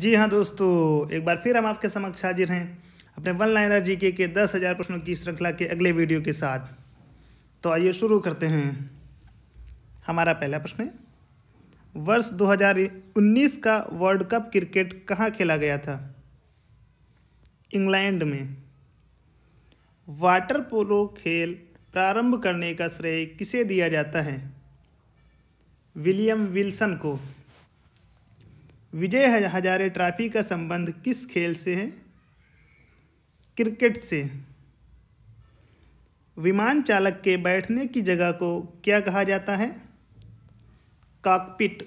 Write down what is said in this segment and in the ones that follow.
जी हाँ दोस्तों एक बार फिर हम आपके समक्ष हाजिर हैं अपने वन लाइनर जी के, के दस हज़ार प्रश्नों की श्रृंखला के अगले वीडियो के साथ तो आइए शुरू करते हैं हमारा पहला प्रश्न है वर्ष 2019 का वर्ल्ड कप क्रिकेट कहाँ खेला गया था इंग्लैंड में वाटर पोलो खेल प्रारंभ करने का श्रेय किसे दिया जाता है विलियम विल्सन को विजय हजारे ट्रॉफी का संबंध किस खेल से है क्रिकेट से विमान चालक के बैठने की जगह को क्या कहा जाता है काकपिट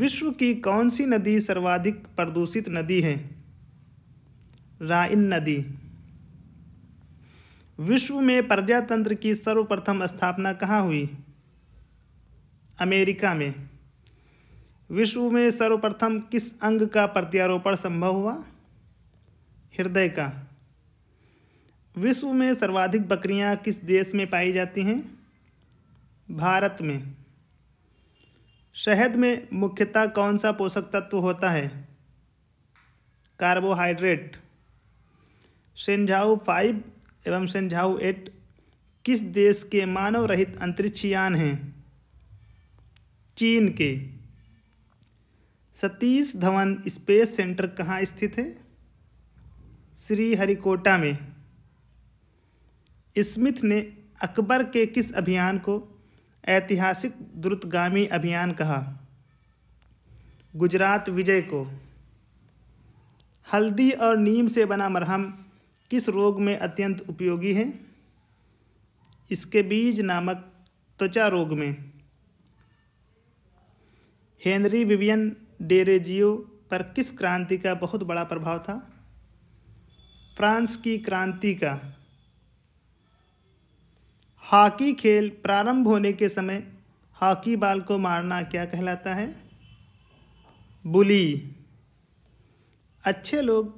विश्व की कौन सी नदी सर्वाधिक प्रदूषित नदी है राइन नदी विश्व में प्रजातंत्र की सर्वप्रथम स्थापना कहाँ हुई अमेरिका में विश्व में सर्वप्रथम किस अंग का प्रत्यारोपण संभव हुआ हृदय का विश्व में सर्वाधिक बकरियां किस देश में पाई जाती हैं भारत में शहद में मुख्यतः कौन सा पोषक तत्व होता है कार्बोहाइड्रेट सेंझाऊ फाइव एवं शेंझाऊ एट किस देश के मानव रहित अंतरिक्ष यान हैं चीन के सतीश धवन स्पेस सेंटर कहाँ स्थित है श्री हरिकोटा में स्मिथ ने अकबर के किस अभियान को ऐतिहासिक द्रुतगामी अभियान कहा गुजरात विजय को हल्दी और नीम से बना मरहम किस रोग में अत्यंत उपयोगी है इसके बीज नामक त्वचा रोग में हेनरी विवियन डेरेजियो पर किस क्रांति का बहुत बड़ा प्रभाव था फ्रांस की क्रांति का हॉकी खेल प्रारंभ होने के समय हॉकी बाल को मारना क्या कहलाता है बुली अच्छे लोग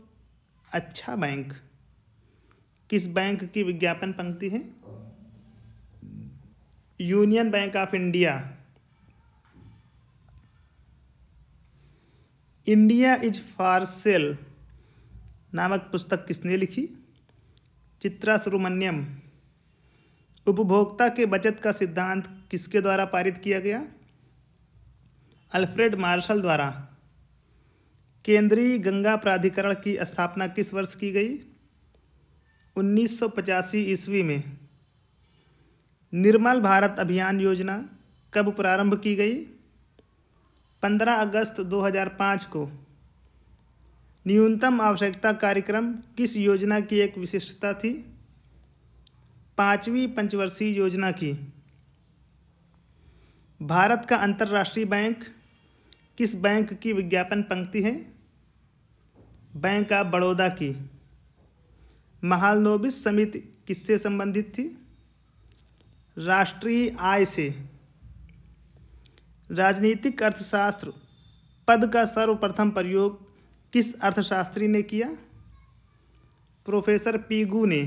अच्छा बैंक किस बैंक की विज्ञापन पंक्ति है Union Bank of India India is for sale नामक पुस्तक किसने लिखी चित्रा सुब्रमण्यम उपभोक्ता के बचत का सिद्धांत किसके द्वारा पारित किया गया अल्फ्रेड मार्शल द्वारा केंद्रीय गंगा प्राधिकरण की स्थापना किस वर्ष की गई 1985 ईस्वी में निर्मल भारत अभियान योजना कब प्रारंभ की गई 15 अगस्त 2005 को न्यूनतम आवश्यकता कार्यक्रम किस योजना की एक विशिष्टता थी पांचवी पंचवर्षीय योजना की भारत का अंतर्राष्ट्रीय बैंक किस बैंक की विज्ञापन पंक्ति है बैंक ऑफ बड़ौदा की महालनोबिस समिति किससे संबंधित थी राष्ट्रीय आय से राजनीतिक अर्थशास्त्र पद का सर्वप्रथम प्रयोग किस अर्थशास्त्री ने किया प्रोफेसर पीगू ने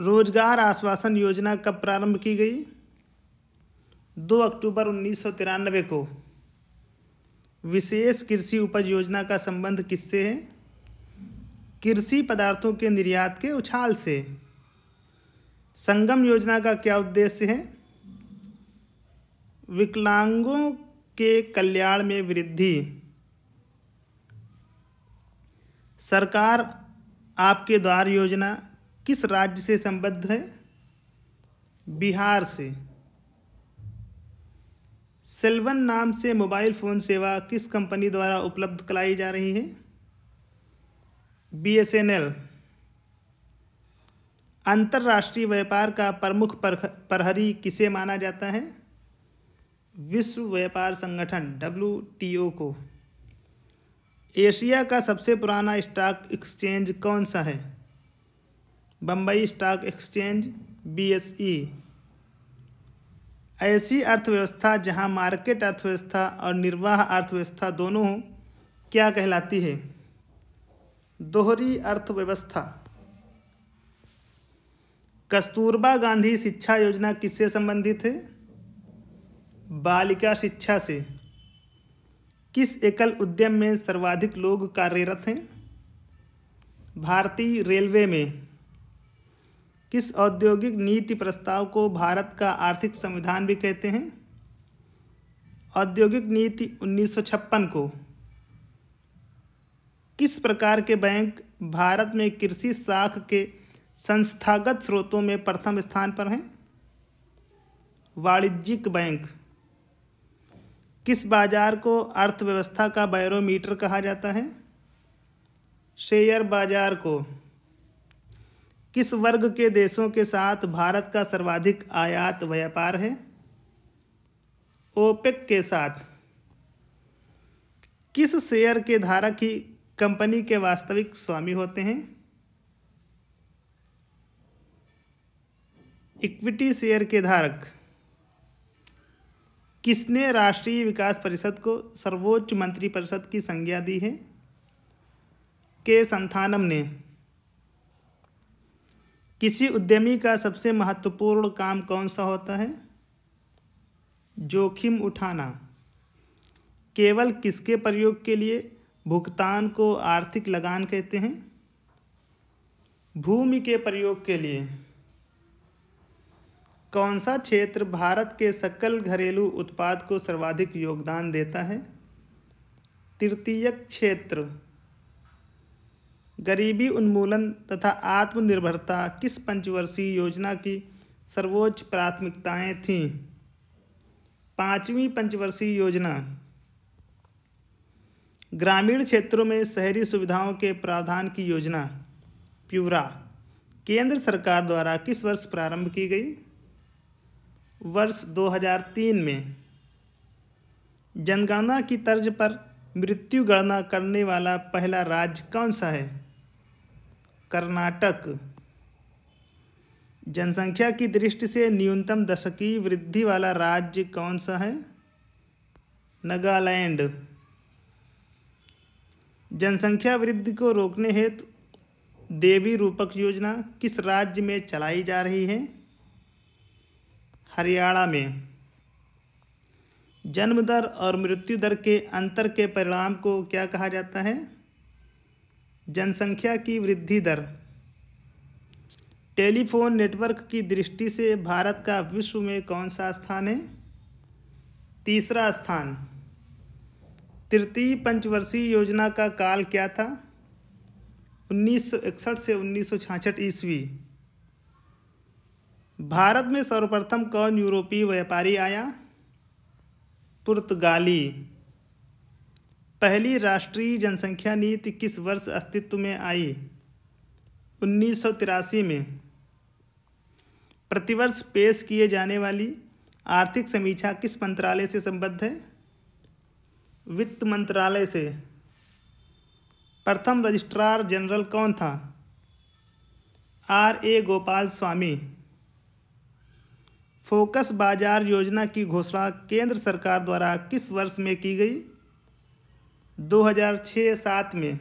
रोजगार आश्वासन योजना कब प्रारंभ की गई दो अक्टूबर उन्नीस को विशेष कृषि उपज योजना का संबंध किससे है कृषि पदार्थों के निर्यात के उछाल से संगम योजना का क्या उद्देश्य है विकलांगों के कल्याण में वृद्धि सरकार आपके द्वार योजना किस राज्य से संबद्ध है बिहार से सेल्वन नाम से मोबाइल फ़ोन सेवा किस कंपनी द्वारा उपलब्ध कराई जा रही है बीएसएनएल अंतर्राष्ट्रीय व्यापार का प्रमुख प्रहरी किसे माना जाता है विश्व व्यापार संगठन डब्ल्यू को एशिया का सबसे पुराना स्टॉक एक्सचेंज कौन सा है Bombay stock exchange B e। ऐसी अर्थव्यवस्था जहां मार्केट अर्थव्यवस्था और निर्वाह अर्थव्यवस्था दोनों क्या कहलाती है दोहरी अर्थव्यवस्था कस्तूरबा गांधी शिक्षा योजना किससे संबंधित है बालिका शिक्षा से किस एकल उद्यम में सर्वाधिक लोग कार्यरत हैं भारतीय रेलवे में किस औद्योगिक नीति प्रस्ताव को भारत का आर्थिक संविधान भी कहते हैं औद्योगिक नीति 1956 को किस प्रकार के बैंक भारत में कृषि साख के संस्थागत स्रोतों में प्रथम स्थान पर हैं वाणिज्यिक बैंक किस बाजार को अर्थव्यवस्था का बैरोमीटर कहा जाता है शेयर बाजार को किस वर्ग के देशों के साथ भारत का सर्वाधिक आयात व्यापार है ओपेक के साथ किस शेयर के धारक ही कंपनी के वास्तविक स्वामी होते हैं इक्विटी शेयर के धारक किसने राष्ट्रीय विकास परिषद को सर्वोच्च मंत्री परिषद की संज्ञा दी है के संथानम ने किसी उद्यमी का सबसे महत्वपूर्ण काम कौन सा होता है जोखिम उठाना केवल किसके प्रयोग के लिए भुगतान को आर्थिक लगान कहते हैं भूमि के प्रयोग के लिए कौन सा क्षेत्र भारत के सकल घरेलू उत्पाद को सर्वाधिक योगदान देता है तृतीयक क्षेत्र गरीबी उन्मूलन तथा आत्मनिर्भरता किस पंचवर्षीय योजना की सर्वोच्च प्राथमिकताएं थीं पाँचवीं पंचवर्षीय योजना ग्रामीण क्षेत्रों में शहरी सुविधाओं के प्रावधान की योजना प्यूरा केंद्र सरकार द्वारा किस वर्ष प्रारंभ की गई वर्ष 2003 में जनगणना की तर्ज पर मृत्यु गणना करने वाला पहला राज्य कौन सा है कर्नाटक जनसंख्या की दृष्टि से न्यूनतम दशकीय वृद्धि वाला राज्य कौन सा है नागालैंड जनसंख्या वृद्धि को रोकने हेतु देवी रूपक योजना किस राज्य में चलाई जा रही है हरियाणा में जन्म दर और मृत्यु दर के अंतर के परिणाम को क्या कहा जाता है जनसंख्या की वृद्धि दर टेलीफोन नेटवर्क की दृष्टि से भारत का विश्व में कौन सा स्थान है तीसरा स्थान तृतीय पंचवर्षीय योजना का काल क्या था 1961 से उन्नीस ईस्वी भारत में सर्वप्रथम कौन यूरोपीय व्यापारी आया पुर्तगाली पहली राष्ट्रीय जनसंख्या नीति किस वर्ष अस्तित्व में आई उन्नीस में प्रतिवर्ष पेश किए जाने वाली आर्थिक समीक्षा किस मंत्रालय से संबद्ध है वित्त मंत्रालय से प्रथम रजिस्ट्रार जनरल कौन था R A Gopal Swami focus बाजार योजना की घोषणा केंद्र सरकार द्वारा किस वर्ष में की गई 2006-7 में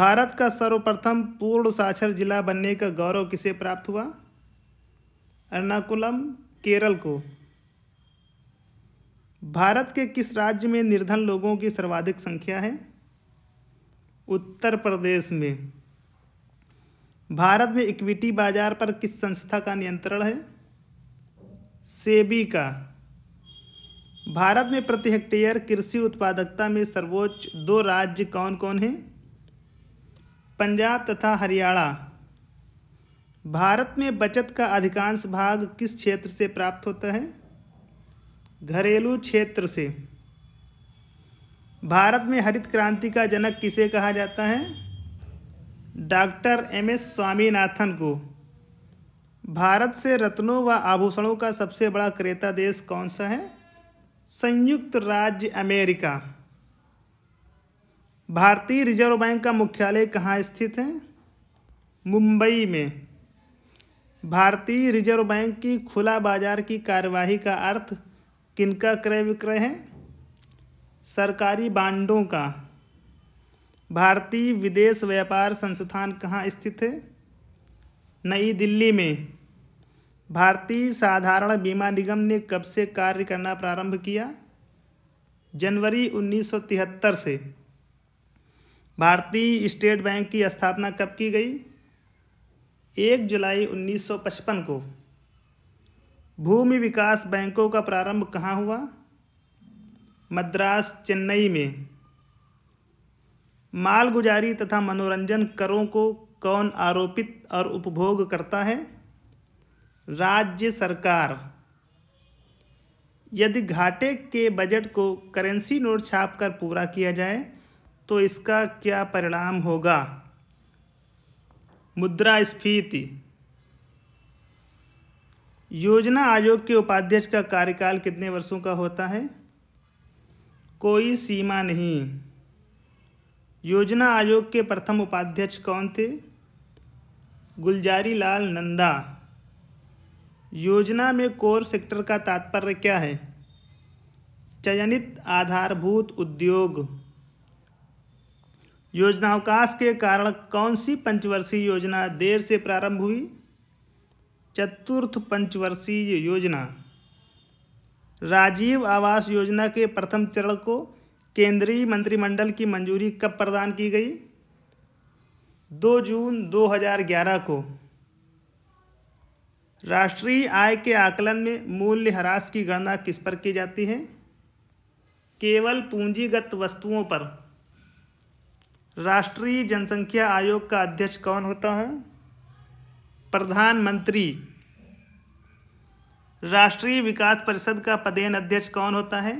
भारत का सर्वप्रथम पूर्ण साक्षर जिला बनने का गौरव किसे प्राप्त हुआ एर्नाकुलम केरल को भारत के किस राज्य में निर्धन लोगों की सर्वाधिक संख्या है उत्तर प्रदेश में भारत में इक्विटी बाजार पर किस संस्था का नियंत्रण है सेबी का भारत में प्रति हेक्टेयर कृषि उत्पादकता में सर्वोच्च दो राज्य कौन कौन हैं पंजाब तथा हरियाणा भारत में बचत का अधिकांश भाग किस क्षेत्र से प्राप्त होता है घरेलू क्षेत्र से भारत में हरित क्रांति का जनक किसे कहा जाता है डॉक्टर एम एस स्वामीनाथन को भारत से रत्नों व आभूषणों का सबसे बड़ा क्रेता देश कौन सा है संयुक्त राज्य अमेरिका भारतीय रिजर्व बैंक का मुख्यालय कहाँ स्थित है मुंबई में भारतीय रिजर्व बैंक की खुला बाजार की कार्यवाही का अर्थ किनका क्रय विक्रय है सरकारी बांडों का भारतीय विदेश व्यापार संस्थान कहाँ स्थित है नई दिल्ली में भारतीय साधारण बीमा निगम ने कब से कार्य करना प्रारंभ किया जनवरी 1973 से भारतीय स्टेट बैंक की स्थापना कब की गई 1 जुलाई 1955 को भूमि विकास बैंकों का प्रारंभ कहाँ हुआ मद्रास चेन्नई में मालगुजारी तथा मनोरंजन करों को कौन आरोपित और उपभोग करता है राज्य सरकार यदि घाटे के बजट को करेंसी नोट छाप कर पूरा किया जाए तो इसका क्या परिणाम होगा मुद्रास्फीति योजना आयोग के उपाध्यक्ष का कार्यकाल कितने वर्षों का होता है कोई सीमा नहीं योजना आयोग के प्रथम उपाध्यक्ष कौन थे गुलजारी लाल नंदा योजना में कोर सेक्टर का तात्पर्य क्या है चयनित आधारभूत उद्योग योजनावकाश के कारण कौन सी पंचवर्षीय योजना देर से प्रारंभ हुई चतुर्थ पंचवर्षीय योजना राजीव आवास योजना के प्रथम चरण को केंद्रीय मंत्रिमंडल की मंजूरी कब प्रदान की गई 2 जून 2011 को राष्ट्रीय आय के आकलन में मूल्य ह्रास की गणना किस पर की जाती है केवल पूंजीगत वस्तुओं पर राष्ट्रीय जनसंख्या आयोग का अध्यक्ष कौन होता है प्रधानमंत्री राष्ट्रीय विकास परिषद का पदेन अध्यक्ष कौन होता है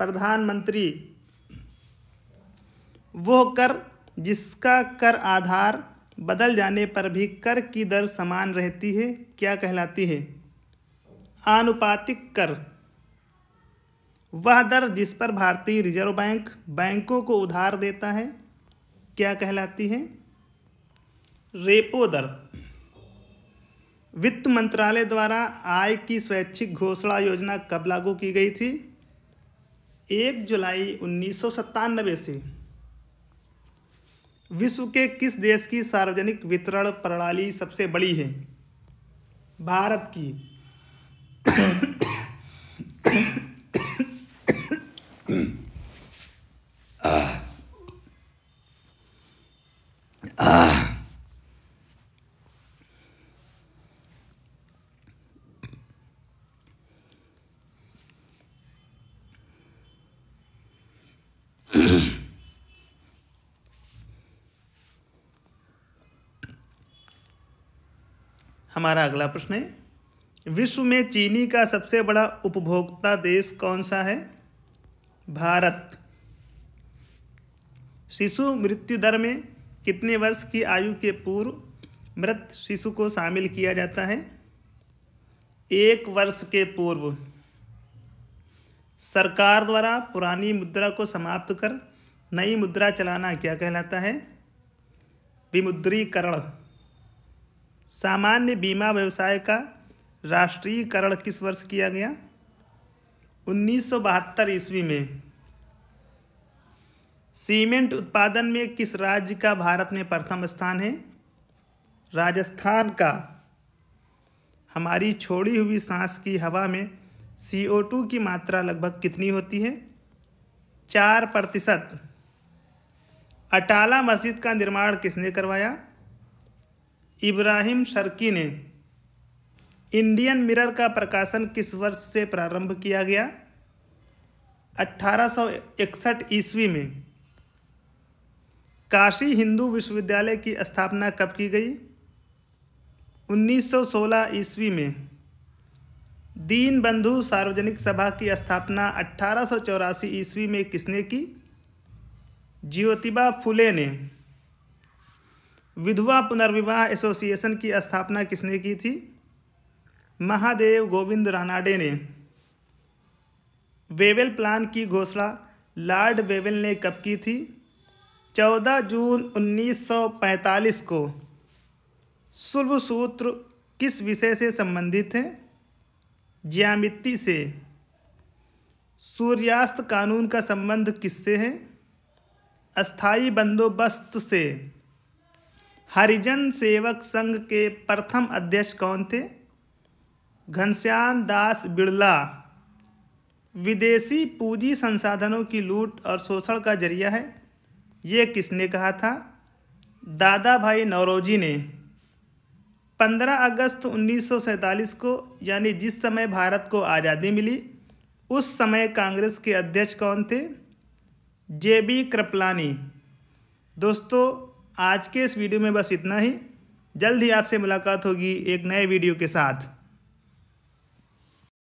प्रधानमंत्री वो कर जिसका कर आधार बदल जाने पर भी कर की दर समान रहती है क्या कहलाती है आनुपातिक कर वह दर जिस पर भारतीय रिजर्व बैंक बैंकों को उधार देता है क्या कहलाती है रेपो दर वित्त मंत्रालय द्वारा आय की स्वैच्छिक घोषणा योजना कब लागू की गई थी एक जुलाई उन्नीस से विश्व के किस देश की सार्वजनिक वितरण प्रणाली सबसे बड़ी है भारत की हमारा अगला प्रश्न है विश्व में चीनी का सबसे बड़ा उपभोक्ता देश कौन सा है भारत शिशु मृत्यु दर में कितने वर्ष की आयु के पूर्व मृत शिशु को शामिल किया जाता है एक वर्ष के पूर्व सरकार द्वारा पुरानी मुद्रा को समाप्त कर नई मुद्रा चलाना क्या कहलाता है विमुद्रीकरण सामान्य बीमा व्यवसाय का राष्ट्रीयकरण किस वर्ष किया गया 1972 ईस्वी में सीमेंट उत्पादन में किस राज्य का भारत में प्रथम स्थान है राजस्थान का हमारी छोड़ी हुई सांस की हवा में सी ओ टू की मात्रा लगभग कितनी होती है चार प्रतिशत अटाला मस्जिद का निर्माण किसने करवाया इब्राहिम शर्की ने इंडियन मिरर का प्रकाशन किस वर्ष से प्रारंभ किया गया 1861 ईस्वी में काशी हिंदू विश्वविद्यालय की स्थापना कब की गई 1916 ईस्वी में दीन बंधु सार्वजनिक सभा की स्थापना अठारह ईस्वी में किसने की ज्योतिबा फुले ने विधवा पुनर्विवाह एसोसिएशन की स्थापना किसने की थी महादेव गोविंद रानाडे ने वेवेल प्लान की घोषणा लॉर्ड वेवेल ने कब की थी 14 जून 1945 को शुल्भ सूत्र किस विषय से संबंधित हैं ज्यामिति से सूर्यास्त कानून का संबंध किससे है अस्थाई बंदोबस्त से हरिजन सेवक संघ के प्रथम अध्यक्ष कौन थे घनश्याम दास बिड़ला विदेशी पूंजी संसाधनों की लूट और शोषण का जरिया है ये किसने कहा था दादा भाई नौरोजी ने 15 अगस्त 1947 को यानी जिस समय भारत को आज़ादी मिली उस समय कांग्रेस के अध्यक्ष कौन थे जे बी कृपलानी दोस्तों आज के इस वीडियो में बस इतना ही जल्द ही आपसे मुलाकात होगी एक नए वीडियो के साथ